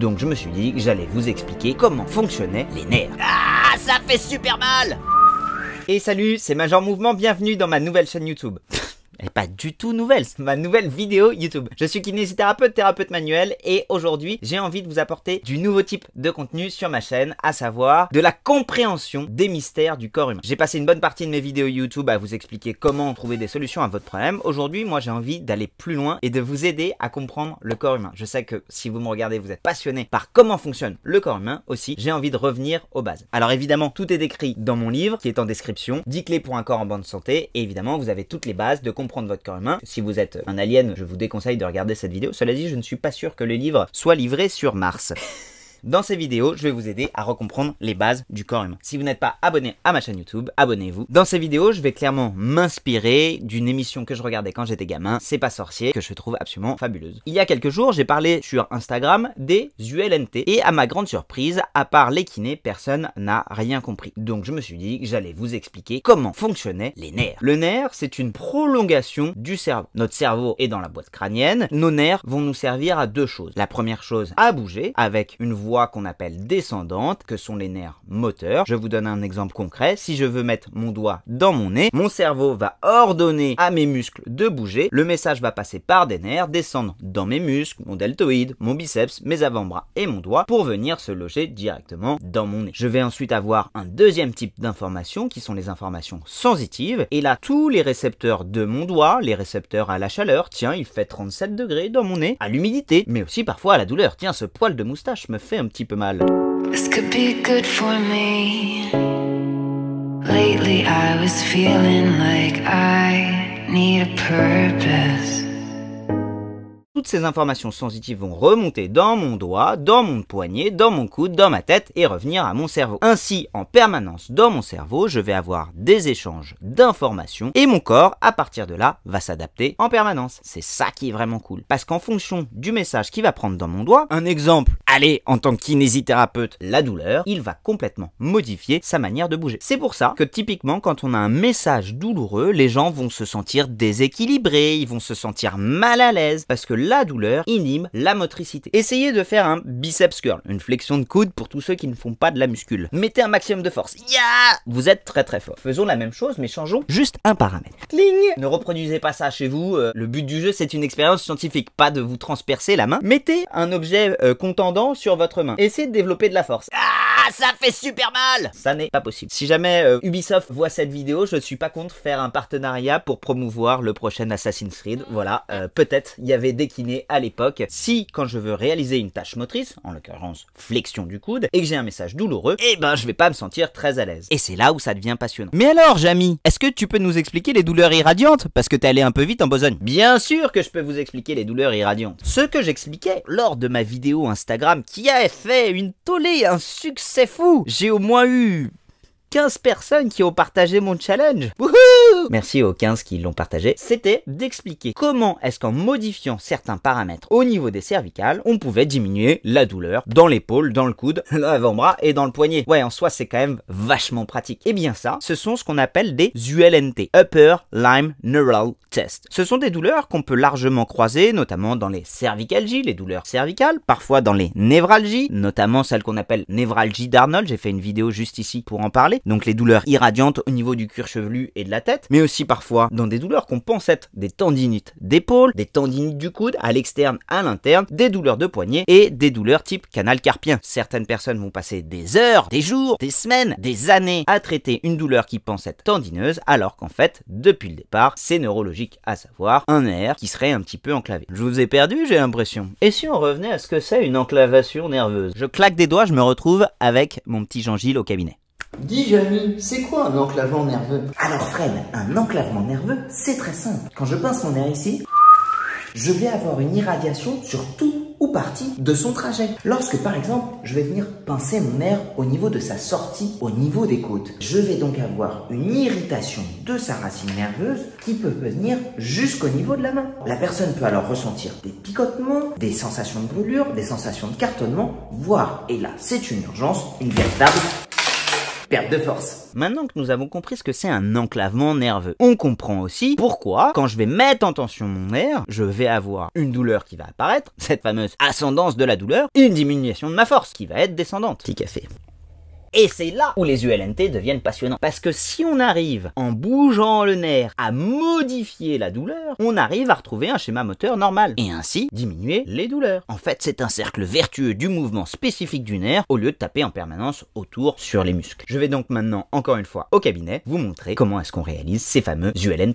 Donc je me suis dit que j'allais vous expliquer comment fonctionnaient les nerfs. Ah, ça fait super mal Et salut, c'est Major Mouvement, bienvenue dans ma nouvelle chaîne YouTube n'est pas du tout nouvelle, c'est ma nouvelle vidéo YouTube. Je suis kinésithérapeute, thérapeute manuel et aujourd'hui j'ai envie de vous apporter du nouveau type de contenu sur ma chaîne, à savoir de la compréhension des mystères du corps humain. J'ai passé une bonne partie de mes vidéos YouTube à vous expliquer comment trouver des solutions à votre problème. Aujourd'hui moi j'ai envie d'aller plus loin et de vous aider à comprendre le corps humain. Je sais que si vous me regardez vous êtes passionné par comment fonctionne le corps humain aussi, j'ai envie de revenir aux bases. Alors évidemment tout est décrit dans mon livre qui est en description, 10 clés pour un corps en bonne santé et évidemment vous avez toutes les bases de votre corps humain. Si vous êtes un alien, je vous déconseille de regarder cette vidéo. Cela dit, je ne suis pas sûr que le livre soit livré sur Mars. Dans ces vidéos, je vais vous aider à recomprendre les bases du corps humain. Si vous n'êtes pas abonné à ma chaîne YouTube, abonnez-vous. Dans ces vidéos, je vais clairement m'inspirer d'une émission que je regardais quand j'étais gamin, C'est pas sorcier, que je trouve absolument fabuleuse. Il y a quelques jours, j'ai parlé sur Instagram des ULNT et à ma grande surprise, à part les kinés, personne n'a rien compris. Donc je me suis dit que j'allais vous expliquer comment fonctionnaient les nerfs. Le nerf, c'est une prolongation du cerveau. Notre cerveau est dans la boîte crânienne. Nos nerfs vont nous servir à deux choses. La première chose, à bouger avec une voix qu'on appelle descendantes, que sont les nerfs moteurs. Je vous donne un exemple concret. Si je veux mettre mon doigt dans mon nez, mon cerveau va ordonner à mes muscles de bouger. Le message va passer par des nerfs, descendre dans mes muscles, mon deltoïde, mon biceps, mes avant-bras et mon doigt pour venir se loger directement dans mon nez. Je vais ensuite avoir un deuxième type d'informations qui sont les informations sensitives. Et là, tous les récepteurs de mon doigt, les récepteurs à la chaleur, tiens, il fait 37 degrés dans mon nez, à l'humidité, mais aussi parfois à la douleur. Tiens, ce poil de moustache me fait fait un petit peu mal. This could be good for me. Lately I was feeling like I need a purpose ces informations sensitives vont remonter dans mon doigt, dans mon poignet, dans mon coude, dans ma tête et revenir à mon cerveau. Ainsi, en permanence dans mon cerveau, je vais avoir des échanges d'informations et mon corps, à partir de là, va s'adapter en permanence. C'est ça qui est vraiment cool. Parce qu'en fonction du message qu'il va prendre dans mon doigt, un exemple, allez, en tant que kinésithérapeute, la douleur, il va complètement modifier sa manière de bouger. C'est pour ça que typiquement, quand on a un message douloureux, les gens vont se sentir déséquilibrés, ils vont se sentir mal à l'aise, parce que là, la douleur inhibe la motricité. Essayez de faire un biceps curl, une flexion de coude pour tous ceux qui ne font pas de la muscule. Mettez un maximum de force. Yeah vous êtes très très fort. Faisons la même chose mais changeons juste un paramètre. Cling Ne reproduisez pas ça chez vous. Euh, le but du jeu c'est une expérience scientifique, pas de vous transpercer la main. Mettez un objet euh, contendant sur votre main. Essayez de développer de la force. Ah! Ah, ça fait super mal Ça n'est pas possible. Si jamais euh, Ubisoft voit cette vidéo, je suis pas contre faire un partenariat pour promouvoir le prochain Assassin's Creed. Mm. Voilà, euh, peut-être il y avait décliné à l'époque. Si, quand je veux réaliser une tâche motrice, en l'occurrence flexion du coude, et que j'ai un message douloureux, eh ben je vais pas me sentir très à l'aise. Et c'est là où ça devient passionnant. Mais alors, Jamy, est-ce que tu peux nous expliquer les douleurs irradiantes Parce que t'es allé un peu vite en besogne. Bien sûr que je peux vous expliquer les douleurs irradiantes. Ce que j'expliquais lors de ma vidéo Instagram qui a fait une tollée, un succès c'est fou J'ai au moins eu 15 personnes qui ont partagé mon challenge. Wouhou Merci aux 15 qui l'ont partagé. C'était d'expliquer comment est-ce qu'en modifiant certains paramètres au niveau des cervicales, on pouvait diminuer la douleur dans l'épaule, dans le coude, l'avant-bras et dans le poignet. Ouais, en soi, c'est quand même vachement pratique. Et eh bien ça, ce sont ce qu'on appelle des ULNT, Upper Lime Neural Test. Ce sont des douleurs qu'on peut largement croiser, notamment dans les cervicalgies, les douleurs cervicales, parfois dans les névralgies, notamment celle qu'on appelle névralgie d'Arnold. J'ai fait une vidéo juste ici pour en parler donc les douleurs irradiantes au niveau du cuir chevelu et de la tête, mais aussi parfois dans des douleurs qu'on pense être des tendinites d'épaule, des tendinites du coude, à l'externe, à l'interne, des douleurs de poignet et des douleurs type canal carpien. Certaines personnes vont passer des heures, des jours, des semaines, des années à traiter une douleur qui pense être tendineuse, alors qu'en fait, depuis le départ, c'est neurologique, à savoir un nerf qui serait un petit peu enclavé. Je vous ai perdu, j'ai l'impression. Et si on revenait à ce que c'est une enclavation nerveuse Je claque des doigts, je me retrouve avec mon petit Jean-Gilles au cabinet. Dis Jamy, c'est quoi un enclavement nerveux Alors Fred, un enclavement nerveux, c'est très simple. Quand je pince mon air ici, je vais avoir une irradiation sur tout ou partie de son trajet. Lorsque par exemple, je vais venir pincer mon air au niveau de sa sortie, au niveau des côtes, je vais donc avoir une irritation de sa racine nerveuse qui peut venir jusqu'au niveau de la main. La personne peut alors ressentir des picotements, des sensations de brûlure, des sensations de cartonnement, voire, et là c'est une urgence, une véritable Perte de force. Maintenant que nous avons compris ce que c'est un enclavement nerveux, on comprend aussi pourquoi, quand je vais mettre en tension mon nerf, je vais avoir une douleur qui va apparaître, cette fameuse ascendance de la douleur, une diminution de ma force qui va être descendante. Petit café. Et c'est là où les ULNT deviennent passionnants. Parce que si on arrive, en bougeant le nerf, à modifier la douleur, on arrive à retrouver un schéma moteur normal. Et ainsi, diminuer les douleurs. En fait, c'est un cercle vertueux du mouvement spécifique du nerf, au lieu de taper en permanence autour sur les muscles. Je vais donc maintenant, encore une fois, au cabinet, vous montrer comment est-ce qu'on réalise ces fameux ULNT.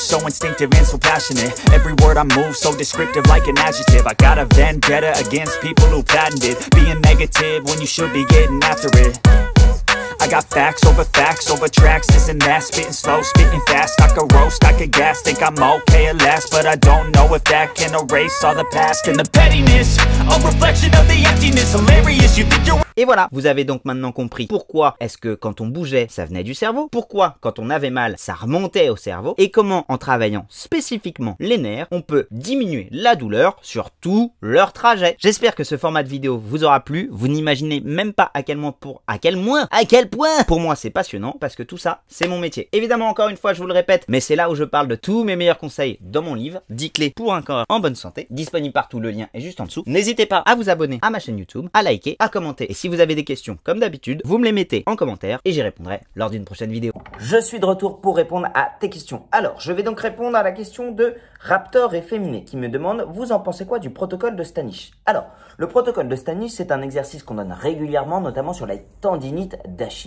so instinctive and so passionate Every word I move so descriptive like an adjective I got a vendetta against people who patented Being negative when you should be getting after it I got facts over facts over tracks, fast. roast, gas. Think I'm okay but I don't know if that can erase all the past Et voilà, vous avez donc maintenant compris pourquoi est-ce que quand on bougeait, ça venait du cerveau, pourquoi quand on avait mal, ça remontait au cerveau, et comment en travaillant spécifiquement les nerfs, on peut diminuer la douleur sur tout leur trajet. J'espère que ce format de vidéo vous aura plu, vous n'imaginez même pas à quel point pour à quel moins à quel point pour moi, c'est passionnant parce que tout ça, c'est mon métier. Évidemment, encore une fois, je vous le répète, mais c'est là où je parle de tous mes meilleurs conseils dans mon livre 10 clés pour un corps en bonne santé, disponible partout, le lien est juste en dessous. N'hésitez pas à vous abonner à ma chaîne YouTube, à liker, à commenter. Et si vous avez des questions, comme d'habitude, vous me les mettez en commentaire et j'y répondrai lors d'une prochaine vidéo. Je suis de retour pour répondre à tes questions. Alors, je vais donc répondre à la question de Raptor efféminé qui me demande vous en pensez quoi du protocole de Stanish Alors, le protocole de Stanish, c'est un exercice qu'on donne régulièrement, notamment sur la tendinite d'Achille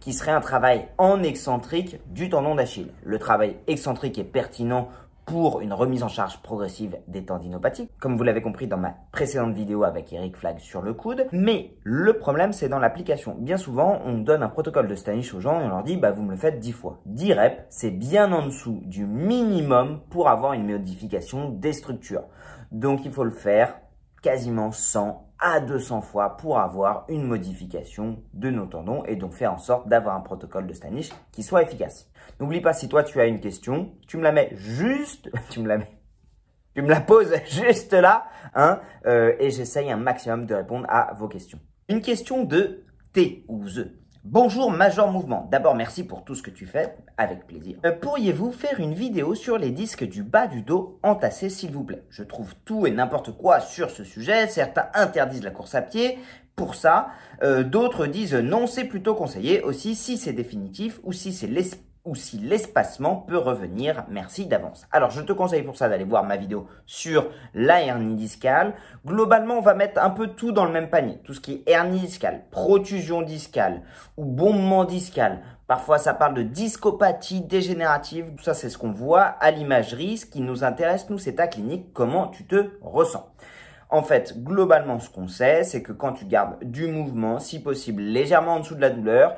qui serait un travail en excentrique du tendon d'Achille. Le travail excentrique est pertinent pour une remise en charge progressive des tendinopathies, comme vous l'avez compris dans ma précédente vidéo avec Eric Flag sur le coude. Mais le problème, c'est dans l'application. Bien souvent, on donne un protocole de Stanish aux gens et on leur dit, bah, vous me le faites 10 fois. 10 reps, c'est bien en dessous du minimum pour avoir une modification des structures. Donc, il faut le faire quasiment 100 à 200 fois pour avoir une modification de nos tendons et donc faire en sorte d'avoir un protocole de Stanish qui soit efficace. N'oublie pas, si toi tu as une question, tu me la mets juste, tu me la mets, tu me la poses juste là, hein, euh, et j'essaye un maximum de répondre à vos questions. Une question de T ou Z. Bonjour Major Mouvement, d'abord merci pour tout ce que tu fais, avec plaisir. Euh, pourriez-vous faire une vidéo sur les disques du bas du dos entassés s'il vous plaît Je trouve tout et n'importe quoi sur ce sujet, certains interdisent la course à pied, pour ça, euh, d'autres disent non c'est plutôt conseillé, aussi si c'est définitif ou si c'est l'esprit ou si l'espacement peut revenir, merci d'avance. Alors je te conseille pour ça d'aller voir ma vidéo sur la hernie discale. Globalement, on va mettre un peu tout dans le même panier. Tout ce qui est hernie discale, protusion discale ou bombement discale. Parfois, ça parle de discopathie dégénérative. Tout ça, c'est ce qu'on voit à l'imagerie. Ce qui nous intéresse, nous, c'est ta clinique, comment tu te ressens. En fait, globalement, ce qu'on sait, c'est que quand tu gardes du mouvement, si possible légèrement en dessous de la douleur,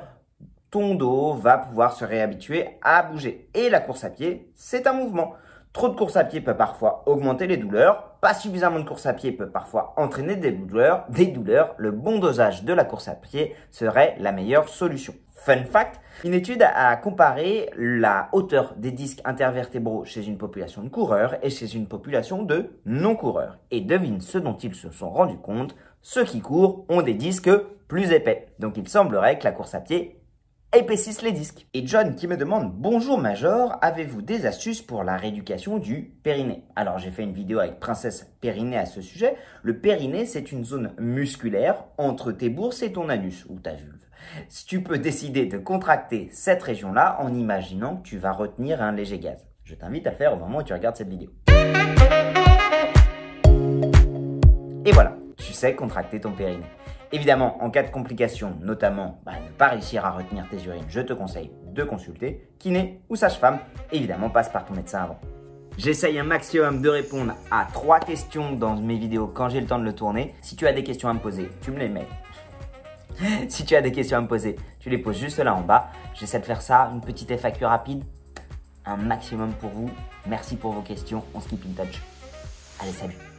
ton dos va pouvoir se réhabituer à bouger. Et la course à pied, c'est un mouvement. Trop de course à pied peut parfois augmenter les douleurs, pas suffisamment de course à pied peut parfois entraîner des douleurs, des douleurs, le bon dosage de la course à pied serait la meilleure solution. Fun fact, une étude a comparé la hauteur des disques intervertébraux chez une population de coureurs et chez une population de non-coureurs. Et devine ce dont ils se sont rendus compte, ceux qui courent ont des disques plus épais. Donc il semblerait que la course à pied épaississent les disques. Et John qui me demande « Bonjour Major, avez-vous des astuces pour la rééducation du périnée ?» Alors j'ai fait une vidéo avec Princesse Périnée à ce sujet. Le périnée, c'est une zone musculaire entre tes bourses et ton anus, ou ta vulve. Si tu peux décider de contracter cette région-là en imaginant que tu vas retenir un léger gaz. Je t'invite à faire au moment où tu regardes cette vidéo. Et voilà, tu sais contracter ton périnée. Évidemment, en cas de complications, notamment bah, ne pas réussir à retenir tes urines, je te conseille de consulter kiné ou sage-femme. Évidemment, passe par ton médecin avant. J'essaye un maximum de répondre à trois questions dans mes vidéos quand j'ai le temps de le tourner. Si tu as des questions à me poser, tu me les mets. si tu as des questions à me poser, tu les poses juste là en bas. J'essaie de faire ça, une petite FAQ rapide, un maximum pour vous. Merci pour vos questions. On se keep in touch. Allez, salut